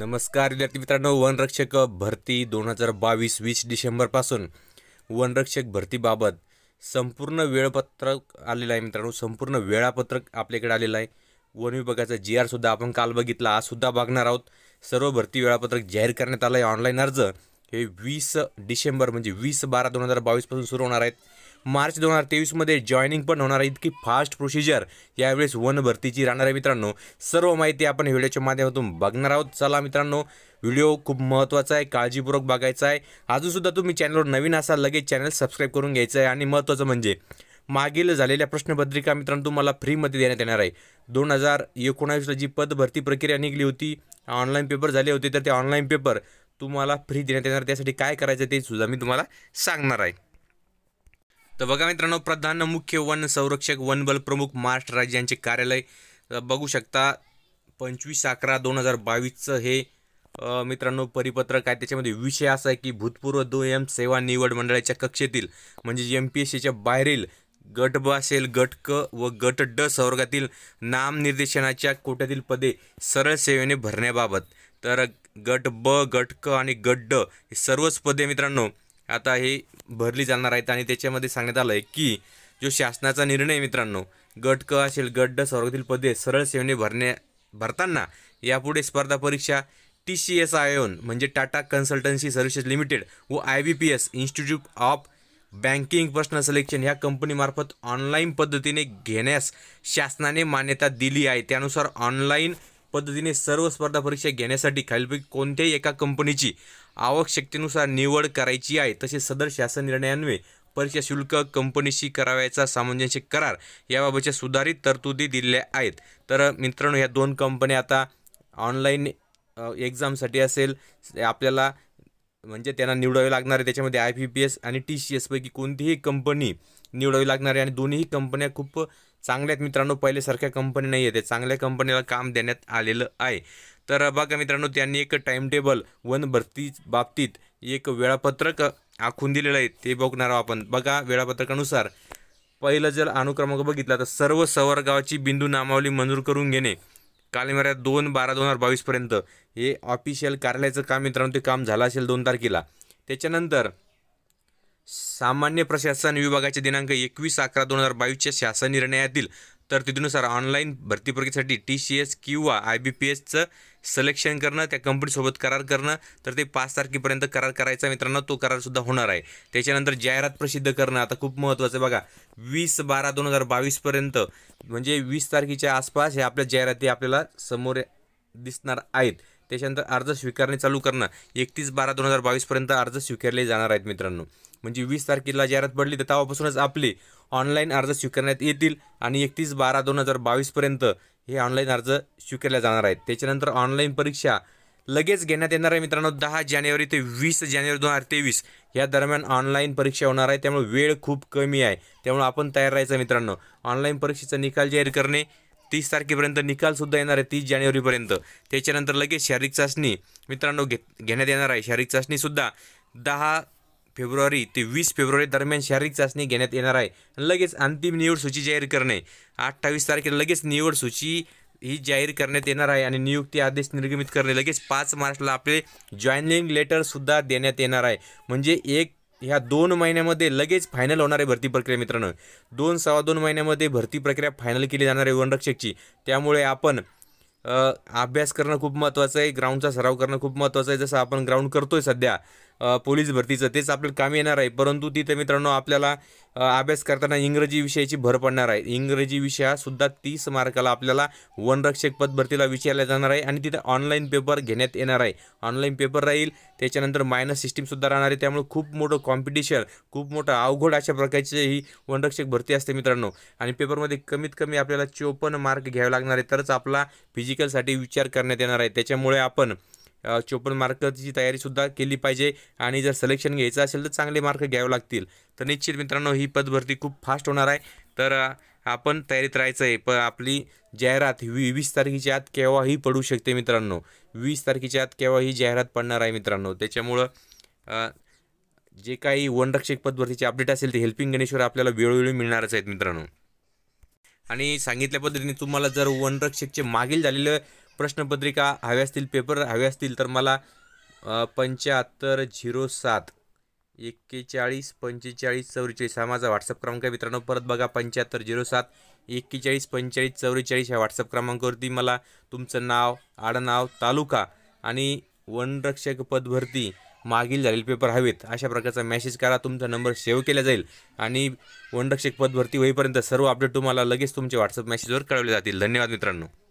नमस्कार विद्यार्थी मित्रांनो वनरक्षक भरती दोन हजार बावीस वीस डिसेंबरपासून वनरक्षक भरतीबाबत संपूर्ण वेळपत्रक आलेलं आहे मित्रांनो संपूर्ण वेळापत्रक आपल्याकडे आलेलं आहे वन विभागाचा जी आरसुद्धा आपण काल बघितला सुद्धा बघणार आहोत सर्व भरती वेळापत्रक जाहीर करण्यात आलं आहे ऑनलाईन अर्ज हे वीस डिसेंबर म्हणजे वीस बारा दोन हजार बावीसपासून सुरू होणार आहेत मार्च दोन हजार तेवीसमध्ये जॉईनिंग पण होणार आहे इतकी फास्ट प्रोसिजर यावेळेस वन भरतीची राहणार आहे मित्रांनो सर्व माहिती आपण व्हिडिओच्या माध्यमातून बघणार आहोत चला मित्रांनो व्हिडिओ खूप महत्त्वाचा आहे काळजीपूर्वक बघायचा आहे अजूनसुद्धा तुम्ही चॅनलवर नवीन असाल लगेच चॅनल सबस्क्राईब करून घ्यायचं आहे आणि महत्त्वाचं म्हणजे मागील झालेल्या प्रश्नपत्रिका मित्रांनो तुम्हाला फ्रीमध्ये देण्यात येणार आहे दोन हजार एकोणावीसला जी पदभरती प्रक्रिया निघली होती ऑनलाईन पेपर झाले होते तर ते ऑनलाईन पेपर तुम्हाला फ्री देण्यात येणार त्यासाठी काय करायचं ते सुद्धा मी तुम्हाला सांगणार आहे तर बघा मित्रांनो प्रधान मुख्य वन संरक्षक बल प्रमुख महाराष्ट्र राज्यांचे कार्यालय बघू शकता पंचवीस अकरा दोन हजार बावीसचं हे मित्रांनो परिपत्रक आहे त्याच्यामध्ये विषय असा आहे की भूतपूर्व दुय्यम सेवा निवड मंडळाच्या कक्षेतील म्हणजे एम पी एस सीच्या बाहेरील गट ब असेल गट क व गट ड संवर्गातील नामनिर्देशनाच्या कोट्यातील पदे सरळ सेवेने भरण्याबाबत तर गट ब गट क आणि गट ड हे सर्वच पदे मित्रांनो आता हे भरली जाणार आहेत आणि त्याच्यामध्ये सांगण्यात आलं आहे की जो शासनाचा निर्णय मित्रांनो गट क असेल गट ड स्वर्गातील पदे सरळ सेवेने भरण्या भरताना यापुढे स्पर्धा परीक्षा T C S iON म्हणजे टाटा कन्सल्टन्सी सर्व्हिसेस लिमिटेड व I B P S institute of banking personnel selection ह्या कंपनीमार्फत ऑनलाईन पद्धतीने घेण्यास शासनाने मान्यता दिली आहे त्यानुसार ऑनलाईन पद्धतीने सर्व स्पर्धा परीक्षा घेण्यासाठी खालीलपैकी कोणत्याही एका कंपनीची आवश्यकतेनुसार निवड करायची आहे तसे सदर शासन निर्णयान्वये परीक्षा शुल्क कंपनीशी करावायचा सामंजस्य करार याबाबतच्या सुधारित तरतुदी दिलेल्या आहेत तर मित्रांनो ह्या दोन कंपन्या आता ऑनलाईन एक्झामसाठी असेल आपल्याला म्हणजे त्यांना निवडावे लागणार आहे त्याच्यामध्ये आय पी पी एस आणि टी सी एसपैकी कोणतीही कंपनी निवडावी लागणार आहे आणि दोन्हीही कंपन्या खूप चांगल्या आहेत मित्रांनो पहिल्यासारख्या कंपनी नाही आहेत चांगल्या कंपनीला काम देण्यात आलेलं आहे तर बघा मित्रांनो त्यांनी एक टाइम टेबल वन भरती बाबतीत एक वेळापत्रक आखून दिलेलं आहे ते बघणार आहोत आपण बघा वेळापत्रकानुसार पहिलं जर अनुक्रमांक बघितला तर सर्व गावाची बिंदू नामावली मंजूर करून घेणे कालमर्याद दोन बारा दोन हजार बावीसपर्यंत हे ऑफिशियल कार्यालयाचं काम मित्रांनो ते काम झालं असेल दोन तारखेला त्याच्यानंतर सामान्य प्रशासन विभागाचे दिनांक एकवीस अकरा दोन हजार बावीसच्या शासन निर्णयातील तर तिथेनुसार ऑनलाईन भरती प्रक्रियेसाठी टी सी एस किंवा आय बी पी एसचं सिलेक्शन करणं त्या कंपनीसोबत करार करणं तर ते पाच तारखेपर्यंत करार करायचा मित्रांनो तो करारसुद्धा होणार आहे त्याच्यानंतर जाहिरात प्रसिद्ध करणं आता खूप महत्त्वाचं बघा वीस बारा दोन हजार बावीसपर्यंत म्हणजे वीस तारखेच्या आसपास हे आपल्या जाहिराती आपल्याला समोर दिसणार आहेत त्याच्यानंतर अर्ज स्वीकारणे चालू करणं एकतीस बारा दोन हजार बावीसपर्यंत अर्ज स्वीकारले जाणार आहेत मित्रांनो म्हणजे वीस तारखेला जाहिरात पडली तर तेव्हापासूनच आपले ऑनलाईन अर्ज स्वीकारण्यात येतील आणि एकतीस बारा दोन हजार बावीसपर्यंत हे ऑनलाईन अर्ज स्वीकारले जाणार आहेत त्याच्यानंतर ऑनलाईन परीक्षा लगेच घेण्यात येणार आहे मित्रांनो दहा जानेवारी ते वीस जानेवारी दोन हजार तेवीस या दरम्यान ऑनलाईन परीक्षा होणार आहे त्यामुळे वेळ खूप कमी आहे त्यामुळे आपण तयार राहायचं मित्रांनो ऑनलाईन परीक्षेचा निकाल जाहीर करणे तीस तारखेपर्यंत निकालसुद्धा येणार आहे तीस जानेवारीपर्यंत त्याच्यानंतर लगेच शारीरिक चाचणी मित्रांनो घे घेण्यात येणार आहे शारीरिक चाचणीसुद्धा दहा फेब्रुवारी ते वीस फेब्रुवारी दरम्यान शारीरिक चाचणी घेण्यात येणार आहे लगेच अंतिम निवड सूची जाहीर करणे अठ्ठावीस तारखेला लगेच निवड सूची ही जाहीर करण्यात येणार आहे आणि नियुक्ती आदेश निर्गमित करणे लगेच पाच मार्चला आपले जॉईनिंग लेटरसुद्धा देण्यात येणार आहे म्हणजे एक ह्या दोन महिन्यामध्ये लगेच फायनल होणार आहे भरती प्रक्रिया मित्रांनो दोन सव्वा दोन महिन्यामध्ये भरती प्रक्रिया फायनल केली जाणार आहे वनरक्षकची त्यामुळे आपण अभ्यास करणं खूप महत्त्वाचं आहे ग्राउंडचा सराव करणं खूप महत्त्वाचं आहे जसं आपण ग्राउंड करतोय सध्या पोलीस भरतीचं तेच आपल्याला काम येणार आहे परंतु तिथं मित्रांनो आपल्याला अभ्यास करताना इंग्रजी विषयाची भर पडणार आहे इंग्रजी विषयासुद्धा तीस मार्काला आपल्याला वनरक्षक पद भरतीला विचारला जाणार आहे आणि तिथे ऑनलाईन पेपर घेण्यात येणार आहे ऑनलाईन पेपर राहील त्याच्यानंतर मायनस सिस्टीमसुद्धा राहणार आहे त्यामुळे खूप मोठं कॉम्पिटिशन खूप मोठं अवघड अशा प्रकारची ही वनरक्षक भरती असते मित्रांनो आणि पेपरमध्ये कमीत कमी आपल्याला चोपन्न मार्क घ्यावे लागणार आहे तरच आपला फिजिकलसाठी विचार करण्यात येणार आहे त्याच्यामुळे आपण चोपन्न मार्कची तयारीसुद्धा केली पाहिजे आणि जर सिलेक्शन घ्यायचं असेल तर चांगले मार्क घ्यावे लागतील तर निश्चित मित्रांनो ही पदभरती खूप फास्ट होणार आहे तर आपण तयारीत राहायचं आहे प आपली जाहिरात वी वीस तारखेच्या आत केव्हाही पडू शकते मित्रांनो वीस तारखेच्या आत केव्हाही जाहिरात पडणार आहे मित्रांनो त्याच्यामुळं जे काही वनरक्षक पदभरतीचे अपडेट असेल ते हेल्पिंग गणेशवर आपल्याला वेळोवेळी मिळणारच आहेत मित्रांनो आणि सांगितल्या पद्धतीने तुम्हाला जर वनरक्षकचे मागील झालेलं प्रश्नपत्रिका हव्या असतील पेपर हवे असतील तर मला पंच्याहत्तर झिरो सात एक्केचाळीस पंचेचाळीस चौवेचाळीस हा माझा व्हॉट्सअप क्रमांक आहे मित्रांनो परत बघा पंच्याहत्तर झिरो सात एक्केचाळीस पंचेचाळीस चौवेचाळीस ह्या व्हॉट्सअप क्रमांकावरती मला तुमचं नाव आडनाव तालुका आणि वनरक्षक पदभरती मागील झालेले पेपर हवेत अशा प्रकारचा मेसेज करा तुमचा नंबर सेव्ह केला जाईल आणि वनरक्षक पदभरती होईपर्यंत सर्व अपडेट तुम्हाला लगेच तुमच्या व्हॉट्सअप मेसेजवर कळवले जातील धन्यवाद मित्रांनो